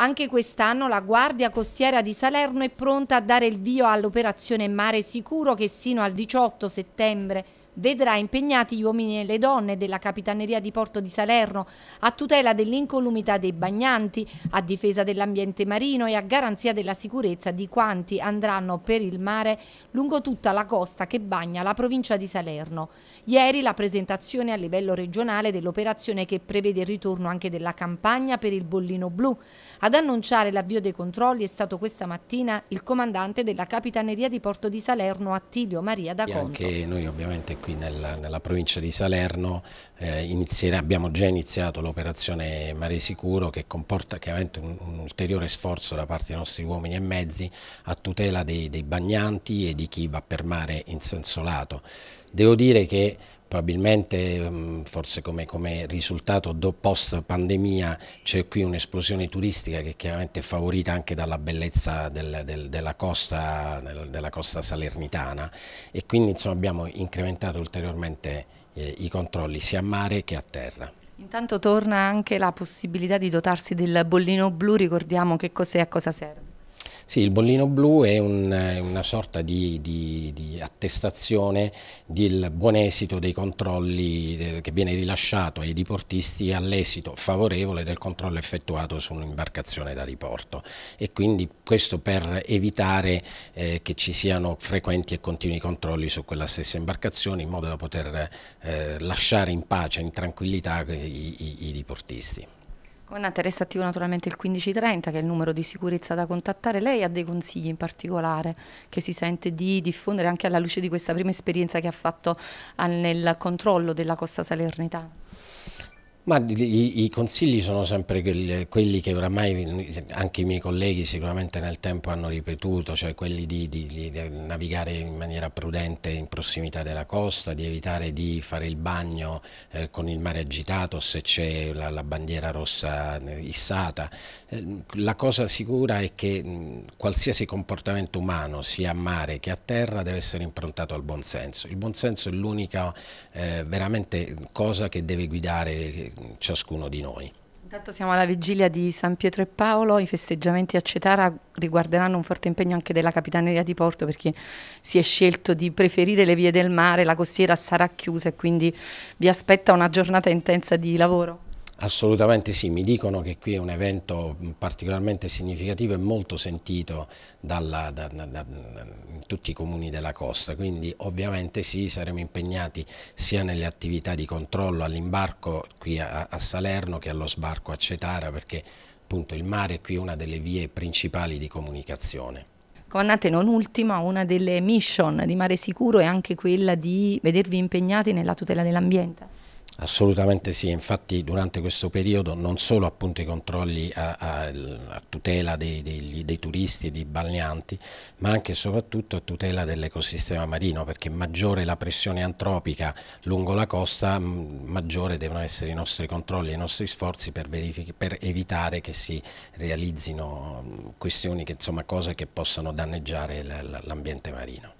Anche quest'anno la Guardia Costiera di Salerno è pronta a dare il via all'operazione Mare Sicuro che sino al 18 settembre vedrà impegnati gli uomini e le donne della Capitaneria di Porto di Salerno a tutela dell'incolumità dei bagnanti, a difesa dell'ambiente marino e a garanzia della sicurezza di quanti andranno per il mare lungo tutta la costa che bagna la provincia di Salerno. Ieri la presentazione a livello regionale dell'operazione che prevede il ritorno anche della campagna per il bollino blu. Ad annunciare l'avvio dei controlli è stato questa mattina il comandante della Capitaneria di Porto di Salerno Attilio Maria da E Anche noi ovviamente qui qui nella, nella provincia di Salerno eh, inizierà, abbiamo già iniziato l'operazione Mare Sicuro che comporta chiaramente un, un, ulteriore sforzo da parte dei nostri uomini e mezzi a tutela dei, dei bagnanti e di chi va per mare in senso lato. Devo dire che probabilmente mm, forse come, come risultato do post pandemia c'è qui un'esplosione turistica che chiaramente è favorita anche dalla bellezza del, del, della, costa, del, della, costa, salernitana e quindi insomma, abbiamo incrementato ulteriormente eh, i controlli sia a mare che a terra. Intanto torna anche la possibilità di dotarsi del bollino blu, ricordiamo che cos'è e a cosa serve. Sì, il bollino blu è un, una sorta di, di, di, attestazione del buon esito dei controlli che viene rilasciato ai diportisti all'esito favorevole del controllo effettuato su un'imbarcazione da diporto e quindi questo per evitare eh, che ci siano frequenti e continui controlli su quella stessa imbarcazione in modo da poter eh, lasciare in pace, in tranquillità i, i, i diportisti. Comandante, resta attivo naturalmente il 1530 che è il numero di sicurezza da contattare. Lei ha dei consigli in particolare che si sente di diffondere anche alla luce di questa prima esperienza che ha fatto nel controllo della costa salernitana? Ma i, i consigli sono sempre quelli, quelli, che oramai anche i miei colleghi sicuramente nel tempo hanno ripetuto, cioè quelli di, di, di navigare in maniera prudente in prossimità della costa, di evitare di fare il bagno eh, con il mare agitato se c'è la, la, bandiera rossa eh, issata. Eh, la cosa sicura è che mm, qualsiasi comportamento umano, sia a mare che a terra, deve essere improntato al buonsenso. Il buonsenso è l'unica eh, veramente cosa che deve guidare eh, ciascuno di noi. Intanto siamo alla vigilia di San Pietro e Paolo, i festeggiamenti a Cetara riguarderanno un forte impegno anche della Capitaneria di Porto perché si è scelto di preferire le vie del mare, la costiera sarà chiusa e quindi vi aspetta una giornata intensa di lavoro. Assolutamente sì, mi dicono che qui è un evento particolarmente significativo e molto sentito dalla, da, da, da, in tutti i comuni della costa, quindi ovviamente sì, saremo impegnati sia nelle attività di controllo all'imbarco qui a, a Salerno che allo sbarco a Cetara perché appunto il mare è qui una delle vie principali di comunicazione. Comandante, non ultima, una delle mission di Mare Sicuro è anche quella di vedervi impegnati nella tutela dell'ambiente. Assolutamente sì, infatti durante questo periodo non solo appunto i controlli a, a, a tutela dei, dei, dei, turisti e dei balneanti, ma anche e soprattutto a tutela dell'ecosistema marino, perché maggiore la pressione antropica lungo la costa, maggiore devono essere i nostri controlli e i nostri sforzi per, per evitare che si realizzino questioni, che, insomma, cose che possano danneggiare l'ambiente marino.